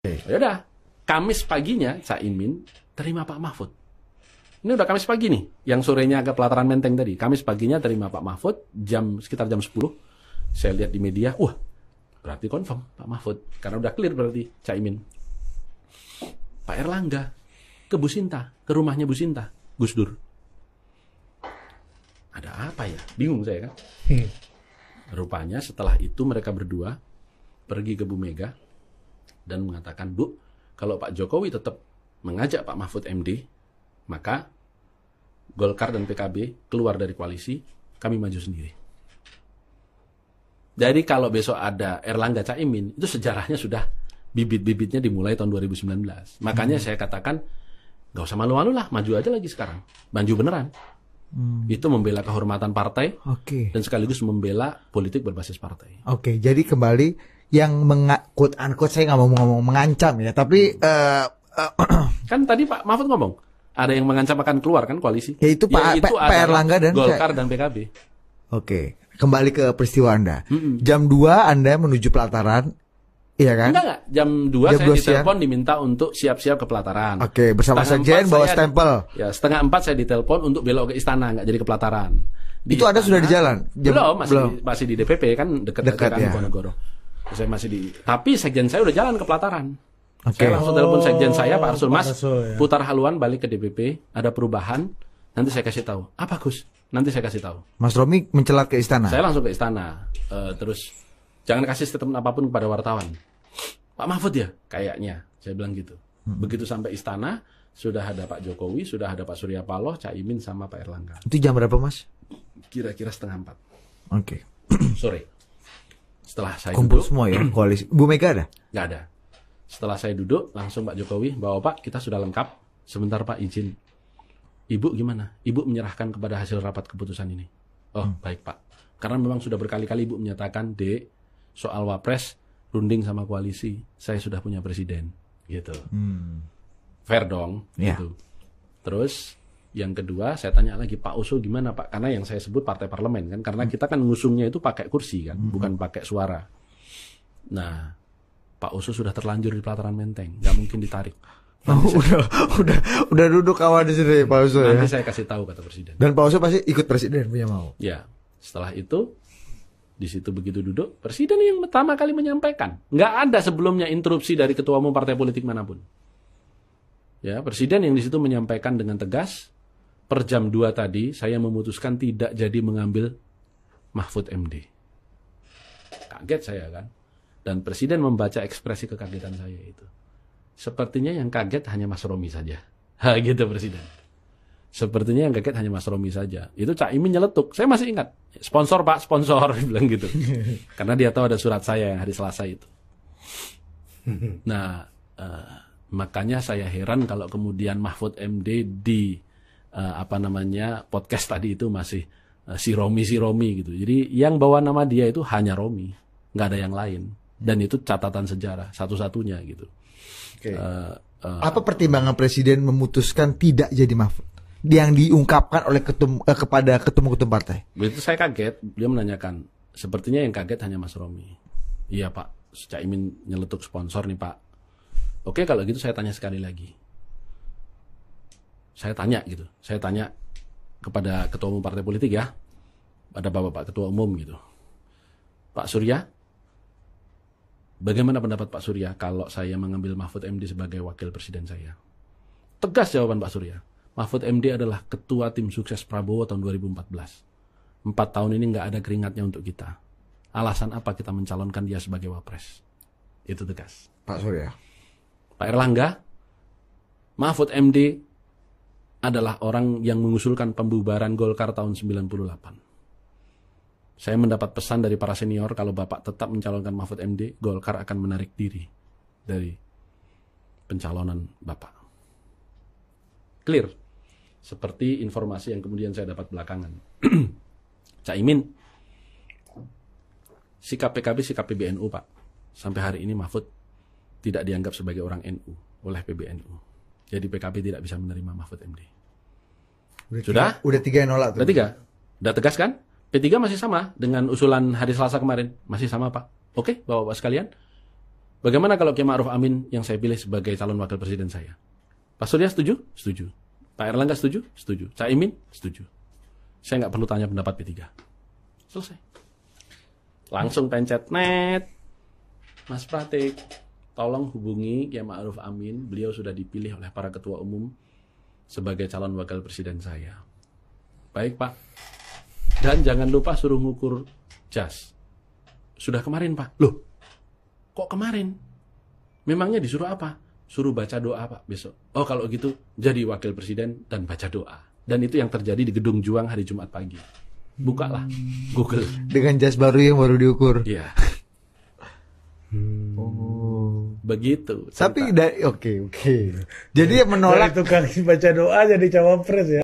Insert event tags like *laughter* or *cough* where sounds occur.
Ya udah, Kamis paginya Caimin terima Pak Mahfud. Ini udah Kamis pagi nih, yang sorenya agak pelataran Menteng tadi. Kamis paginya terima Pak Mahfud jam sekitar jam 10. Saya lihat di media, wah, berarti confirm Pak Mahfud karena udah clear berarti Caimin. Pak Erlangga ke Bu Sinta, ke rumahnya Bu Sinta, Gus Dur. Ada apa ya? Bingung saya kan. Hmm. Rupanya setelah itu mereka berdua pergi ke Bu Mega, dan mengatakan, Bu, kalau Pak Jokowi tetap mengajak Pak Mahfud MD, maka Golkar dan PKB keluar dari koalisi, kami maju sendiri. Jadi kalau besok ada Erlangga Caimin, itu sejarahnya sudah bibit-bibitnya dimulai tahun 2019. Makanya hmm. saya katakan, nggak usah malu-malu lah, maju aja lagi sekarang. Maju beneran. Hmm. Itu membela kehormatan partai okay. dan sekaligus membela politik berbasis partai. Oke, okay, jadi kembali yang mengakut angkut saya nggak mau ngomong mengancam ya, tapi uh, uh, kan tadi Pak Mahfud ngomong ada yang mengancam akan keluar kan koalisi. Ya itu Pak P- Pak Erlangga dan Golkar dan PKB. Oke, kembali ke peristiwa Anda. Mm -mm. Jam 2 Anda menuju pelataran Iya kan? Enggak, enggak. Jam 2 jam saya ditelepon siang? diminta untuk siap-siap ke pelataran. Oke, bersama sekjen bawa stempel. Ya, setengah 4 saya ditelepon untuk belok ke istana, enggak jadi ke pelataran. Di itu istana, Anda sudah di jalan? belum, masih, belum. Di, masih di DPP kan dekat-dekat kan ya saya masih di tapi sekjen saya udah jalan ke pelataran okay. saya langsung telepon sekjen saya Pak oh, Arsul Mas ya. putar haluan balik ke DPP ada perubahan nanti saya kasih tahu apa ah, Gus nanti saya kasih tahu Mas Romi mencelat ke istana saya langsung ke istana uh, terus jangan kasih statement apapun kepada wartawan Pak Mahfud ya kayaknya saya bilang gitu hmm. begitu sampai istana sudah ada Pak Jokowi, sudah ada Pak Surya Paloh, Cak Imin sama Pak Erlangga. Itu jam berapa, Mas? Kira-kira setengah empat. Oke. Okay. Sore. Setelah saya Kumpul duduk, semua ya *clears throat* koalisi. Bu Mega ada? Nggak ada. Setelah saya duduk, langsung Pak Jokowi bawa Pak kita sudah lengkap. Sebentar Pak izin. Ibu gimana? Ibu menyerahkan kepada hasil rapat keputusan ini. Oh hmm. baik Pak. Karena memang sudah berkali-kali Ibu menyatakan D soal wapres runding sama koalisi. Saya sudah punya presiden gitu. Hmm. Fair dong. Yeah. Gitu. Terus yang kedua, saya tanya lagi Pak Oso gimana Pak? Karena yang saya sebut partai parlemen kan, karena hmm. kita kan ngusungnya itu pakai kursi kan, hmm. bukan pakai suara. Nah, Pak Oso sudah terlanjur di pelataran Menteng, nggak mungkin ditarik. oh, *laughs* saya, udah udah udah duduk awal di sini Pak Oso nanti ya. saya kasih tahu kata presiden. Dan Pak Oso pasti ikut presiden punya mau. Ya, setelah itu di situ begitu duduk, presiden yang pertama kali menyampaikan, nggak ada sebelumnya interupsi dari ketua umum partai politik manapun. Ya, presiden yang di situ menyampaikan dengan tegas, per jam 2 tadi saya memutuskan tidak jadi mengambil Mahfud MD. Kaget saya kan. Dan Presiden membaca ekspresi kekagetan saya itu. Sepertinya yang kaget hanya Mas Romi saja. *laughs* Ha, gitu Presiden. Sepertinya yang kaget hanya Mas Romi saja. Itu Cak Imin nyeletuk. Saya masih ingat. Sponsor Pak, sponsor. *laughs* bilang gitu. Karena dia tahu ada surat saya yang hari Selasa itu. *laughs* Nah, uh, makanya saya heran kalau kemudian Mahfud MD di uh, apa namanya podcast tadi itu masih uh, si Romi si Romi gitu. Jadi yang bawa nama dia itu hanya Romi, nggak ada yang lain. Dan itu catatan sejarah satu-satunya gitu. Okay. Uh, eh, uh, Apa pertimbangan presiden memutuskan tidak jadi Mahfud? Yang diungkapkan oleh ketum, eh, kepada ketemu ketum partai. Itu saya kaget. Dia menanyakan. Sepertinya yang kaget hanya Mas Romi. Iya Pak, Caimin nyeletuk sponsor nih Pak. Oke kalau gitu saya tanya sekali lagi saya tanya gitu. Saya tanya kepada ketua umum partai politik ya, pada bapak-bapak ketua umum gitu. Pak Surya, bagaimana pendapat Pak Surya kalau saya mengambil Mahfud MD sebagai wakil presiden saya? Tegas jawaban Pak Surya. Mahfud MD adalah ketua tim sukses Prabowo tahun 2014. Empat tahun ini nggak ada keringatnya untuk kita. Alasan apa kita mencalonkan dia sebagai wapres? Itu tegas. Pak Surya. Pak Erlangga, Mahfud MD adalah orang yang mengusulkan pembubaran Golkar tahun 98. Saya mendapat pesan dari para senior kalau Bapak tetap mencalonkan Mahfud MD, Golkar akan menarik diri dari pencalonan Bapak. Clear? Seperti informasi yang kemudian saya dapat belakangan. *clears throat* Caimin, sikap PKB, sikap PBNU Pak. Sampai hari ini Mahfud tidak dianggap sebagai orang NU oleh PBNU. Jadi PKB tidak bisa menerima Mahfud MD. Udah Sudah? Tiga, udah tiga yang nolak Udah tiga. Udah tegas kan? P3 masih sama dengan usulan hari Selasa kemarin. Masih sama Pak. Oke, Bapak-Bapak sekalian. Bagaimana kalau Kiai Ma'ruf Amin yang saya pilih sebagai calon wakil presiden saya? Pak Surya setuju? Setuju. Pak Erlangga setuju? Setuju. Cak Imin? Setuju. Saya nggak perlu tanya pendapat P3. Selesai. Langsung pencet net. Mas Pratik, tolong hubungi Kiai Ma'ruf Amin. Beliau sudah dipilih oleh para ketua umum sebagai calon wakil presiden saya. Baik Pak. Dan jangan lupa suruh ngukur jas. Sudah kemarin Pak. Loh, kok kemarin? Memangnya disuruh apa? Suruh baca doa Pak besok. Oh kalau gitu jadi wakil presiden dan baca doa. Dan itu yang terjadi di Gedung Juang hari Jumat pagi. Bukalah Google. Dengan jas baru yang baru diukur. Iya. begitu tapi oke oke okay, okay. jadi nah, menolak tukang baca doa jadi cawapres ya